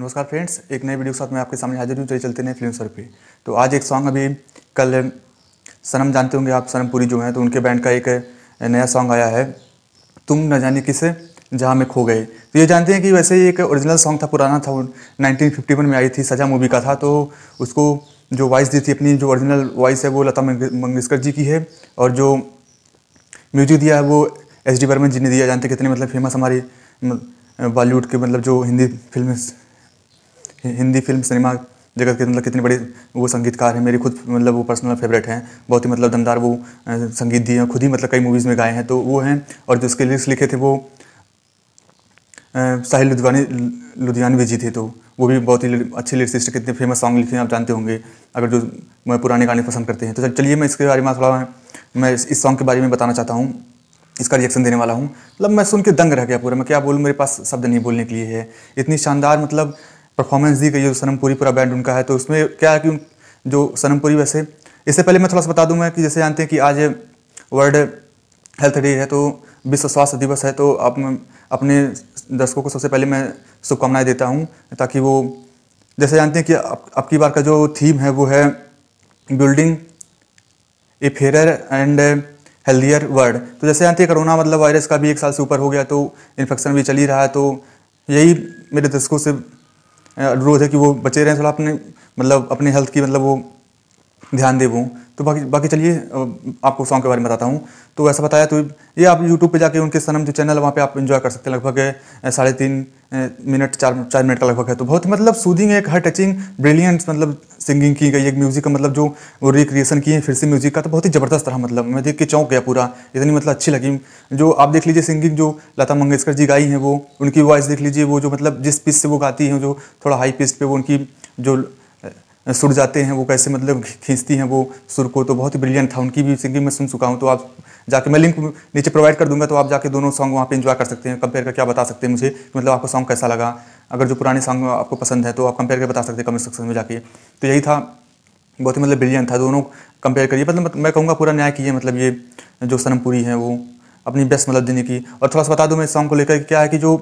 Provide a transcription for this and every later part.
नमस्कार फ्रेंड्स एक नए वीडियो के साथ मैं आपके सामने हाजिर हूँ चले तो चलते हैं फिल्म सर पे तो आज एक सॉन्ग अभी कल सनम जानते होंगे आप सनम पुरी जो हैं तो उनके बैंड का एक नया सॉन्ग आया है तुम न जाने किस जहाँ में खो गए तो ये जानते हैं कि वैसे ही एक ओरिजिनल सॉन्ग था पुराना था नाइनटीन में आई थी सजा मूवी का था तो उसको जो वॉइस दी थी अपनी जो ओरिजिनल वॉइस है वो लता मंगेशकर जी की है और जो म्यूजिक दिया है वो एच डी बर्मन जी ने दिया जानते कितने मतलब फेमस हमारी बॉलीवुड के मतलब जो Hindi film Hindi film cinema जगत के मतलब कितने बड़े वो संगीतकार हैं मेरे खुद मतलब वो पर्सनल फेवरेट हैं बहुत ही मतलब दमदार वो संगीत दिए हैं खुद ही मतलब कई मूवीज़ में गाए हैं तो वो हैं और जो उसके लिरिक्स लिखे थे वो साहिल लुधियानी लुधियानवी जी थे तो वो भी बहुत ही अच्छे लिरिक्सिस्ट कितने फेमस सॉन्ग लिखे हैं आप जानते होंगे अगर जो मैं पुराने गाने पसंद करते हैं तो चलिए मैं इसके बारे में थोड़ा मैं इस सॉन्ग के बारे में बताना चाहता हूँ इसका रिएक्शन देने वाला हूँ मतलब मैं सुन के दंग रह गया पूरा मैं क्या बोलूँ मेरे पास शब्द नहीं बोलने के लिए है इतनी शानदार मतलब परफॉर्मेंस दी गई है जो सनमपुरी पूरा बैंड उनका है तो उसमें क्या है कि जो सनमपुरी वैसे इससे पहले मैं थोड़ा सा बता दूंगा कि जैसे जानते हैं कि आज वर्ल्ड हेल्थ डे है तो विश्व स्वास्थ्य दिवस है तो आप अपने दर्शकों को सबसे पहले मैं शुभकामनाएं देता हूँ ताकि वो जैसे जानते हैं कि अब की बार का जो थीम है वो है building a fair and healthier world तो जैसे जानते हैं कोरोना मतलब वायरस का भी एक साल से ऊपर हो गया तो इन्फेक्शन भी चल ही रहा है तो यही मेरे दर्शकों से अनुरोध है कि वो बचे रहें थोड़ा अपने मतलब अपने हेल्थ की मतलब वो ध्यान दे वो तो बाकी बाकी चलिए आपको सॉन्ग के बारे में बताता हूँ तो ऐसा बताया तो ये आप यूट्यूब पे जाके उनके सनम जो चैनल वहाँ पे आप इन्जॉय कर सकते हैं लगभग साढ़े तीन मिनट चार चार मिनट का लगभग है तो बहुत मतलब सूदिंग एक हर टचिंग ब्रिलियंट मतलब सिंगिंग की गई एक म्यूज़िक का मतलब जो रिक्रिएशन किए फिर से म्यूज़िक का तो बहुत ही ज़बरदस्त रहा मतलब मैं देख के चौंक गया पूरा इतनी मतलब अच्छी लगी जो आप देख लीजिए सिंगिंग जो लता मंगेशकर जी गाई हैं वो उनकी वॉइस देख लीजिए वो जो मतलब जिस पिच से वो गाती हैं जो थोड़ा हाई पिच पर वो उनकी जो सुर जाते हैं वो कैसे मतलब खींचती हैं वो सुर को तो बहुत ही ब्रिलियंट था उनकी भी सिंगिंग मैं सुन चुका हूँ तो आप जाके मैं लिंक नीचे प्रोवाइड कर दूंगा तो आप जाके दोनों सॉन्ग वहाँ पे इन्जॉय कर सकते हैं कंपेयर कर क्या बता सकते हैं मुझे मतलब आपको सॉन्ग कैसा लगा अगर जो पुराने सॉन्ग आपको पसंद है तो आप कंपेयर कर बता सकते हैं कमेंट सेक्शन में जाके तो यही था बहुत ही मतलब ब्रिलियंट था दोनों कंपेयर करिए मतलब मैं कहूँगा पूरा न्याय किए मतलब ये जो सनमपुरी है वो अपनी बेस्ट मतलब देने की और थोड़ा सा बता दूँ मैं इस सॉन्ग को लेकर क्या है कि जो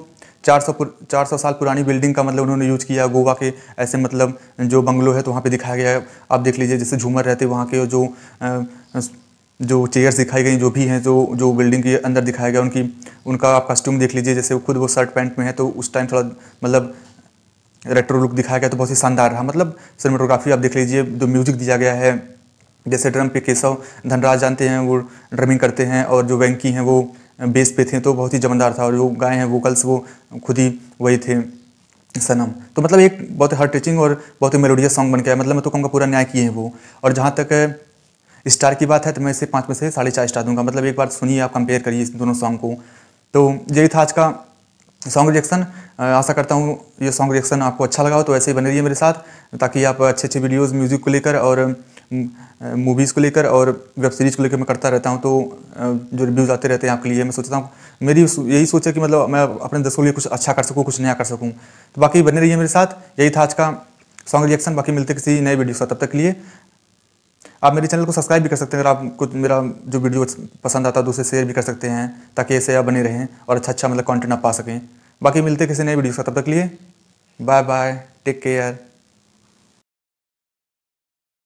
चार सौ चार सौ साल पुरानी बिल्डिंग का मतलब उन्होंने यूज किया गोवा के ऐसे मतलब जो बंगलो है तो वहाँ पे दिखाया गया है आप देख लीजिए जैसे झूमर रहते वहाँ के जो जो चेयर्स दिखाई गई जो भी हैं जो जो बिल्डिंग के अंदर दिखाया गया उनकी उनका आप कस्ट्यूम देख लीजिए जैसे वो खुद वो शर्ट पैंट में है तो उस टाइम थोड़ा मतलब रेट्रो लुक दिखाया गया तो बहुत ही शानदार रहा मतलब सिनेमाटोग्राफी आप देख लीजिए जो म्यूजिक दिया गया है जैसे ड्रम पे केशव धनराज जानते हैं वो ड्रमिंग करते हैं और जो वैंकी हैं वो बेस पे थे तो बहुत ही जमदार था और जो गाय हैं वोकल्स वो खुद ही वही थे सनम तो मतलब एक बहुत हार्ट टचिंग और बहुत ही मेलोडियस सॉन्ग बन गया मतलब मैं तो कहूँगा पूरा न्याय किए हैं वो और जहाँ तक स्टार की बात है तो मैं इसे पाँच में से साढ़े चार स्टार दूंगा मतलब एक बार सुनिए आप कंपेयर करिए इस दोनों सॉन्ग को तो यही था आज का सॉन्ग रिएक्शन आशा करता हूँ ये सॉन्ग रिएक्शन आपको अच्छा लगा हो तो ऐसे ही बने रहिए मेरे साथ ताकि आप अच्छे अच्छे वीडियोज़ म्यूज़िक को लेकर और मूवीज़ को लेकर और वेब सीरीज़ को लेकर मैं करता रहता हूँ तो जो रिव्यूज़ आते रहते हैं आपके लिए मैं सोचता हूँ मेरी यही सोच है कि मतलब मैं अपने दर्शकों के लिए कुछ अच्छा कर सकूँ कुछ नया कर सकूँ तो बाकी बने रहिए मेरे साथ यही था आज का सॉन्ग रिएक्शन बाकी मिलते किसी नए वीडियो के साथ तब तक के लिए आप मेरे चैनल को सब्सक्राइब भी कर सकते हैं अगर आप कुछ मेरा जो वीडियो पसंद आता है तो उसे शेयर भी कर सकते हैं ताकि ऐसे आप बने रहें और अच्छा अच्छा मतलब कॉन्टेंट आप पा सकें बाकी मिलते किसी नए वीडियो का तब तक लिए बाय बाय टेक केयर